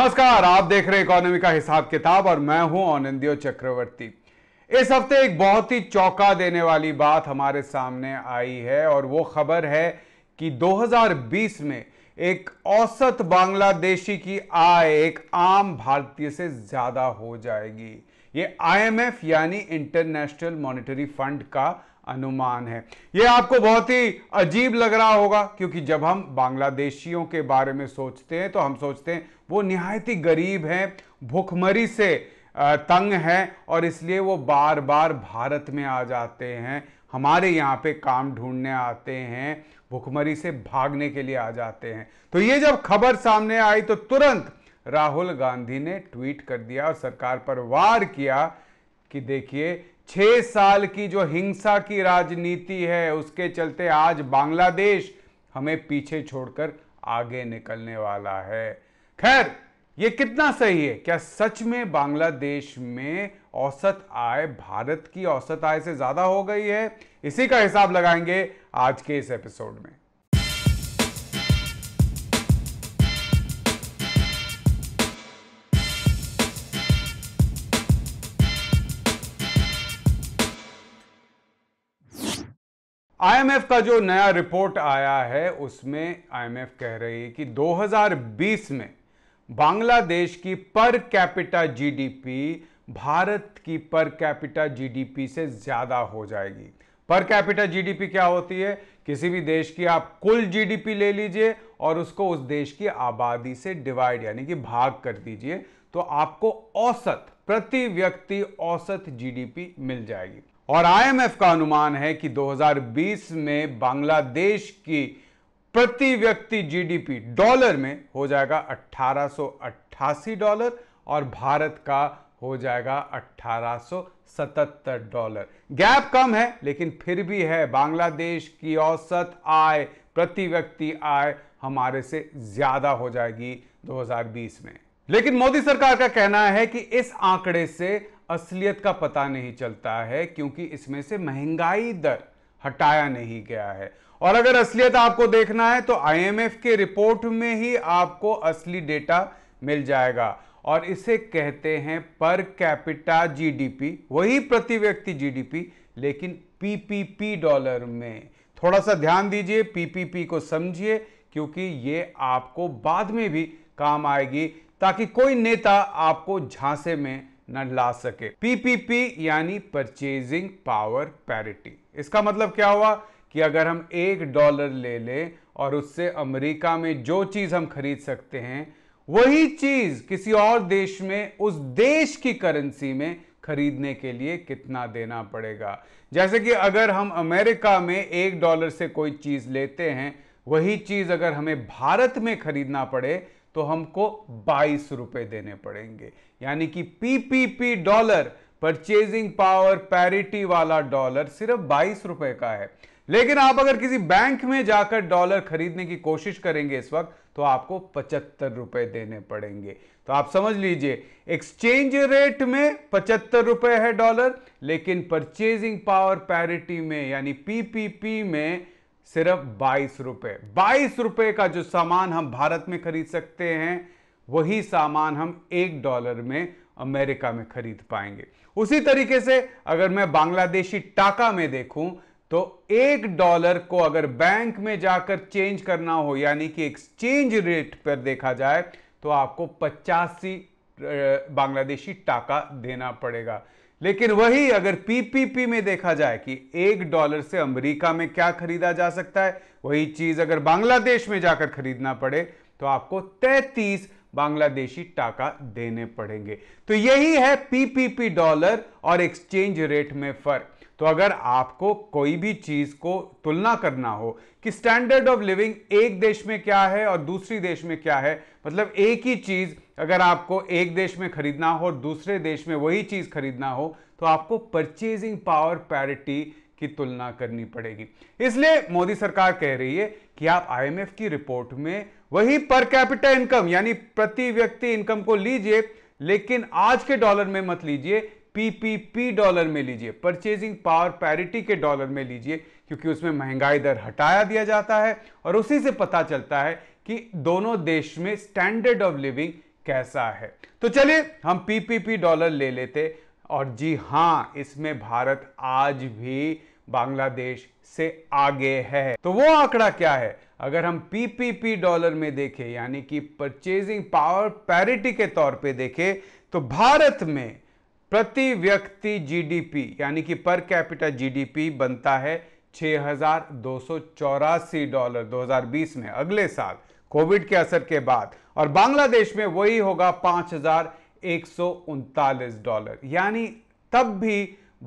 नमस्कार आप देख रहे इकोनॉमी का हिसाब किताब और मैं हूं आनंदियो चक्रवर्ती इस हफ्ते एक बहुत ही चौंका देने वाली बात हमारे सामने आई है और वो खबर है कि 2020 में एक औसत बांग्लादेशी की आय एक आम भारतीय से ज़्यादा हो जाएगी ये आईएमएफ यानी इंटरनेशनल मॉनेटरी फंड का अनुमान है ये आपको बहुत ही अजीब लग रहा होगा क्योंकि जब हम बांग्लादेशियों के बारे में सोचते हैं तो हम सोचते हैं वो नहायत ही गरीब हैं भुखमरी से तंग हैं और इसलिए वो बार बार भारत में आ जाते हैं हमारे यहाँ पे काम ढूंढने आते हैं भुखमरी से भागने के लिए आ जाते हैं तो ये जब खबर सामने आई तो तुरंत राहुल गांधी ने ट्वीट कर दिया और सरकार पर वार किया कि देखिए छह साल की जो हिंसा की राजनीति है उसके चलते आज बांग्लादेश हमें पीछे छोड़कर आगे निकलने वाला है खैर ये कितना सही है क्या सच में बांग्लादेश में औसत आय भारत की औसत आय से ज़्यादा हो गई है इसी का हिसाब लगाएंगे आज के इस एपिसोड में आईएमएफ का जो नया रिपोर्ट आया है उसमें आईएमएफ कह रही है कि 2020 में बांग्लादेश की पर कैपिटा जीडीपी भारत की पर कैपिटा जीडीपी से ज़्यादा हो जाएगी पर कैपिटा जीडीपी क्या होती है किसी भी देश की आप कुल जीडीपी ले लीजिए और उसको उस देश की आबादी से डिवाइड यानी कि भाग कर दीजिए तो आपको औसत प्रति व्यक्ति औसत जीडीपी मिल जाएगी और आईएमएफ का अनुमान है कि 2020 में बांग्लादेश की प्रति व्यक्ति जीडीपी डॉलर में हो जाएगा 1888 डॉलर और भारत का हो जाएगा 1877 डॉलर गैप कम है लेकिन फिर भी है बांग्लादेश की औसत आय प्रति व्यक्ति आय हमारे से ज्यादा हो जाएगी 2020 में लेकिन मोदी सरकार का कहना है कि इस आंकड़े से असलियत का पता नहीं चलता है क्योंकि इसमें से महंगाई दर हटाया नहीं गया है और अगर असलियत आपको देखना है तो आईएमएफ के रिपोर्ट में ही आपको असली डेटा मिल जाएगा और इसे कहते हैं पर कैपिटा जीडीपी वही प्रति व्यक्ति जीडीपी लेकिन पीपीपी डॉलर में थोड़ा सा ध्यान दीजिए पीपीपी को समझिए क्योंकि ये आपको बाद में भी काम आएगी ताकि कोई नेता आपको झांसे में न ला सके पीपीपी यानी परचेजिंग पावर पैरिटी इसका मतलब क्या हुआ कि अगर हम एक डॉलर ले लें और उससे अमेरिका में जो चीज हम खरीद सकते हैं वही चीज किसी और देश में उस देश की करेंसी में खरीदने के लिए कितना देना पड़ेगा जैसे कि अगर हम अमेरिका में एक डॉलर से कोई चीज लेते हैं वही चीज अगर हमें भारत में खरीदना पड़े तो हमको बाईस रुपए देने पड़ेंगे यानी कि PPP dollar purchasing power parity वाला डॉलर सिर्फ बाईस रुपए का है लेकिन आप अगर किसी बैंक में जाकर डॉलर खरीदने की कोशिश करेंगे इस वक्त तो आपको पचहत्तर रुपए देने पड़ेंगे तो आप समझ लीजिए एक्सचेंज रेट में पचहत्तर रुपए है डॉलर लेकिन परचेजिंग पावर पैरिटी में यानी पीपीपी में सिर्फ बाईस रुपए बाईस रुपए का जो सामान हम भारत में खरीद सकते हैं वही सामान हम एक डॉलर में अमेरिका में खरीद पाएंगे उसी तरीके से अगर मैं बांग्लादेशी टाका में देखूं तो एक डॉलर को अगर बैंक में जाकर चेंज करना हो यानी कि एक्सचेंज रेट पर देखा जाए तो आपको पचासी बांग्लादेशी टाका देना पड़ेगा लेकिन वही अगर पीपीपी में देखा जाए कि एक डॉलर से अमेरिका में क्या खरीदा जा सकता है वही चीज अगर बांग्लादेश में जाकर खरीदना पड़े तो आपको तैतीस बांग्लादेशी टाका देने पड़ेंगे तो यही है पीपीपी डॉलर और एक्सचेंज रेट में फर्क तो अगर आपको कोई भी चीज को तुलना करना हो कि स्टैंडर्ड ऑफ लिविंग एक देश में क्या है और दूसरी देश में क्या है मतलब एक ही चीज अगर आपको एक देश में खरीदना हो और दूसरे देश में वही चीज खरीदना हो तो आपको परचेजिंग पावर पैरिटी की तुलना करनी पड़ेगी इसलिए मोदी सरकार कह रही है कि आप आईएमएफ की रिपोर्ट में वही पर कैपिटल इनकम यानी प्रति व्यक्ति इनकम को लीजिए लेकिन आज के डॉलर में मत लीजिए पीपीपी डॉलर में लीजिए परचेजिंग पावर पैरिटी के डॉलर में लीजिए क्योंकि उसमें महंगाई दर हटाया दिया जाता है और उसी से पता चलता है कि दोनों देश में स्टैंडर्ड ऑफ लिविंग कैसा है तो चलिए हम पीपीपी डॉलर ले लेते और जी हां इसमें भारत आज भी बांग्लादेश से आगे है तो वो आंकड़ा क्या है अगर हम पीपीपी डॉलर में देखें यानी कि परचेजिंग पावर पैरिटी के तौर पे देखें तो भारत में प्रति व्यक्ति जीडीपी यानी कि पर कैपिटा जीडीपी बनता है छ डॉलर 2020 में अगले साल कोविड के असर के बाद और बांग्लादेश में वही होगा पांच डॉलर यानी तब भी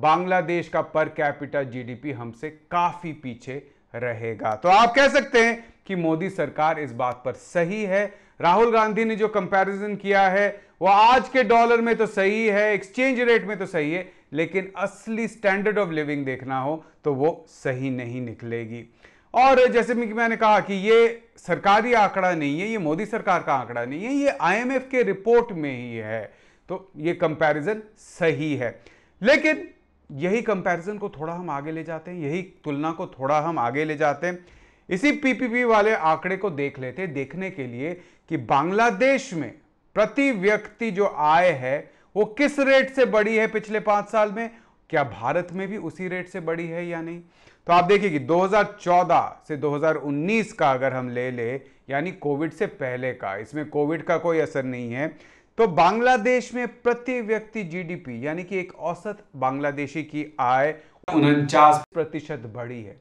बांग्लादेश का पर कैपिटल जीडीपी हमसे काफी पीछे रहेगा तो आप कह सकते हैं कि मोदी सरकार इस बात पर सही है राहुल गांधी ने जो कंपैरिजन किया है वो आज के डॉलर में तो सही है एक्सचेंज रेट में तो सही है लेकिन असली स्टैंडर्ड ऑफ लिविंग देखना हो तो वो सही नहीं निकलेगी और जैसे कि मैंने कहा कि ये सरकारी आंकड़ा नहीं है ये मोदी सरकार का आंकड़ा नहीं है ये आईएमएफ के रिपोर्ट में ही है तो ये कंपैरिजन सही है लेकिन यही कंपैरिजन को थोड़ा हम आगे ले जाते हैं यही तुलना को थोड़ा हम आगे ले जाते हैं इसी पीपीपी वाले आंकड़े को देख लेते हैं देखने के लिए कि बांग्लादेश में प्रति व्यक्ति जो आय है वो किस रेट से बढ़ी है पिछले पांच साल में क्या भारत में भी उसी रेट से बढ़ी है या नहीं तो आप देखिए कि 2014 से 2019 का अगर हम ले ले यानी कोविड से पहले का इसमें कोविड का कोई असर नहीं है तो बांग्लादेश में प्रति व्यक्ति जीडीपी यानी कि एक औसत बांग्लादेशी की आय उनचास प्रतिशत बढ़ी है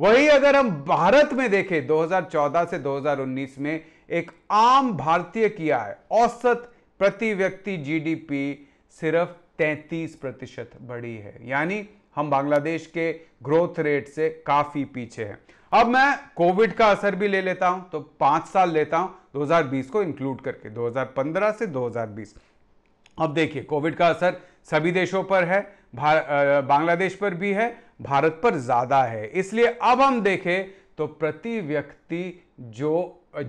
वही अगर हम भारत में देखें 2014 से 2019 में एक आम भारतीय की आय औसत प्रति व्यक्ति जीडीपी सिर्फ 33 प्रतिशत बढ़ी है यानी हम बांग्लादेश के ग्रोथ रेट से काफ़ी पीछे हैं अब मैं कोविड का असर भी ले लेता हूं तो पाँच साल लेता हूं 2020 को इंक्लूड करके 2015 से 2020 अब देखिए कोविड का असर सभी देशों पर है बांग्लादेश पर भी है भारत पर ज़्यादा है इसलिए अब हम देखें तो प्रति व्यक्ति जो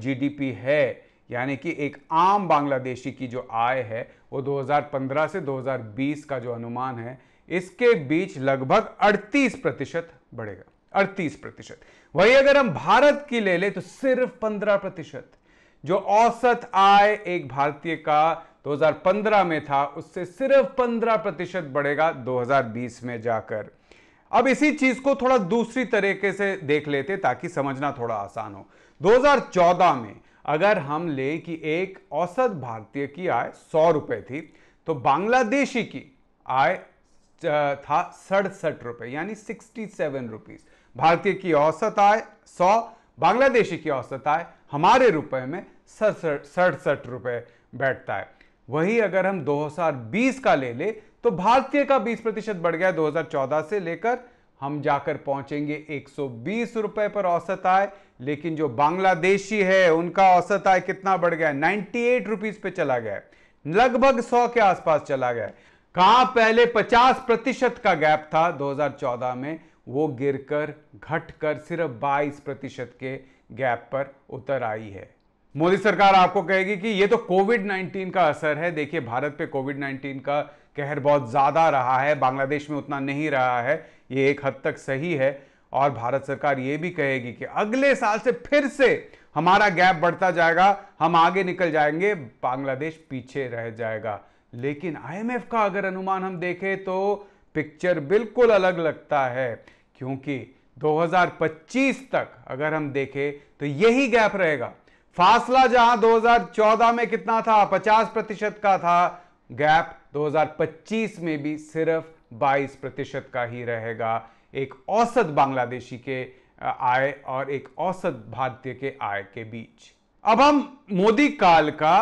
जीडीपी है यानी कि एक आम बांग्लादेशी की जो आय है वो 2015 से 2020 का जो अनुमान है इसके बीच लगभग 38 प्रतिशत बढ़ेगा 38 प्रतिशत वही अगर हम भारत की ले ले तो सिर्फ 15 प्रतिशत जो औसत आय एक भारतीय का 2015 में था उससे सिर्फ 15 प्रतिशत बढ़ेगा 2020 में जाकर अब इसी चीज को थोड़ा दूसरी तरीके से देख लेते ताकि समझना थोड़ा आसान हो 2014 में अगर हम ले कि एक औसत भारतीय की आय सौ रुपए थी तो बांग्लादेशी की आय था सड़सठ रुपए यानी सिक्सटी सेवन रुपीज़ भारतीय की औसत आय सौ बांग्लादेशी की औसत आय हमारे रुपए में सड़सठ सड़सठ रुपये बैठता है वही अगर हम 2020 का ले ले तो भारतीय का 20 प्रतिशत बढ़ गया 2014 से लेकर हम जाकर पहुंचेंगे 120 रुपए पर औसत आय लेकिन जो बांग्लादेशी है उनका औसत आय कितना बढ़ गया है 98 रुपीस पे चला गया लगभग 100 के आसपास चला गया है कहा पहले 50 प्रतिशत का गैप था 2014 में वो गिरकर घटकर सिर्फ 22 प्रतिशत के गैप पर उतर आई है मोदी सरकार आपको कहेगी कि ये तो कोविड 19 का असर है देखिए भारत पे कोविड 19 का कहर बहुत ज़्यादा रहा है बांग्लादेश में उतना नहीं रहा है ये एक हद तक सही है और भारत सरकार ये भी कहेगी कि अगले साल से फिर से हमारा गैप बढ़ता जाएगा हम आगे निकल जाएंगे बांग्लादेश पीछे रह जाएगा लेकिन आईएमएफ का अगर अनुमान हम देखें तो पिक्चर बिल्कुल अलग लगता है क्योंकि 2025 तक अगर हम देखें तो यही गैप रहेगा फासला जहां 2014 में कितना था 50 प्रतिशत का था गैप 2025 में भी सिर्फ 22 प्रतिशत का ही रहेगा एक औसत बांग्लादेशी के आय और एक औसत भारतीय के आय के बीच अब हम मोदी काल का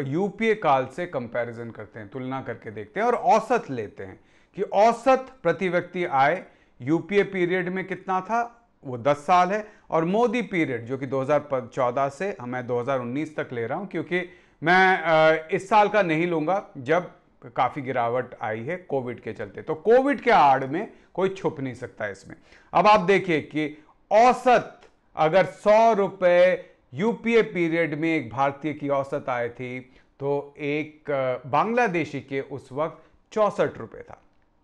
यूपीए काल से कंपैरिजन करते हैं तुलना करके देखते हैं और औसत लेते हैं कि औसत प्रति व्यक्ति आय यूपीए पीरियड में कितना था वो 10 साल है और मोदी पीरियड जो कि 2014 से मैं 2019 तक ले रहा हूं क्योंकि मैं इस साल का नहीं लूंगा जब काफ़ी गिरावट आई है कोविड के चलते तो कोविड के आड़ में कोई छुप नहीं सकता इसमें अब आप देखिए कि औसत अगर सौ रुपये यूपीए पीरियड में एक भारतीय की औसत आय थी तो एक बांग्लादेशी के उस वक्त चौसठ रुपये था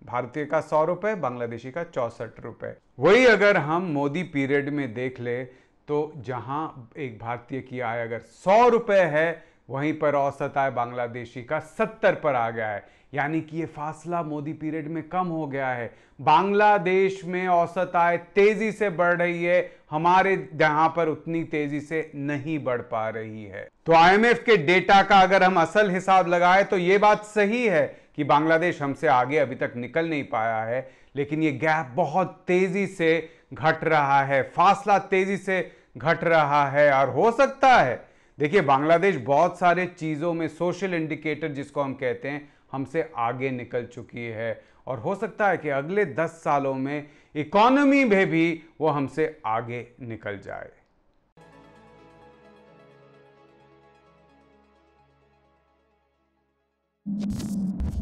भारतीय का सौ रुपये बांग्लादेशी का चौसठ रुपये वही अगर हम मोदी पीरियड में देख ले तो जहां एक भारतीय की आय अगर सौ रुपये है वहीं पर औसत आय बांग्लादेशी का सत्तर पर आ गया है यानी कि ये फासला मोदी पीरियड में कम हो गया है बांग्लादेश में औसत आय तेजी से बढ़ रही है हमारे यहाँ पर उतनी तेजी से नहीं बढ़ पा रही है तो आईएमएफ के डेटा का अगर हम असल हिसाब लगाए तो ये बात सही है कि बांग्लादेश हमसे आगे अभी तक निकल नहीं पाया है लेकिन ये गैप बहुत तेजी से घट रहा है फासला तेजी से घट रहा है और हो सकता है देखिए बांग्लादेश बहुत सारे चीज़ों में सोशल इंडिकेटर जिसको हम कहते हैं हमसे आगे निकल चुकी है और हो सकता है कि अगले 10 सालों में इकोनॉमी में भी वो हमसे आगे निकल जाए you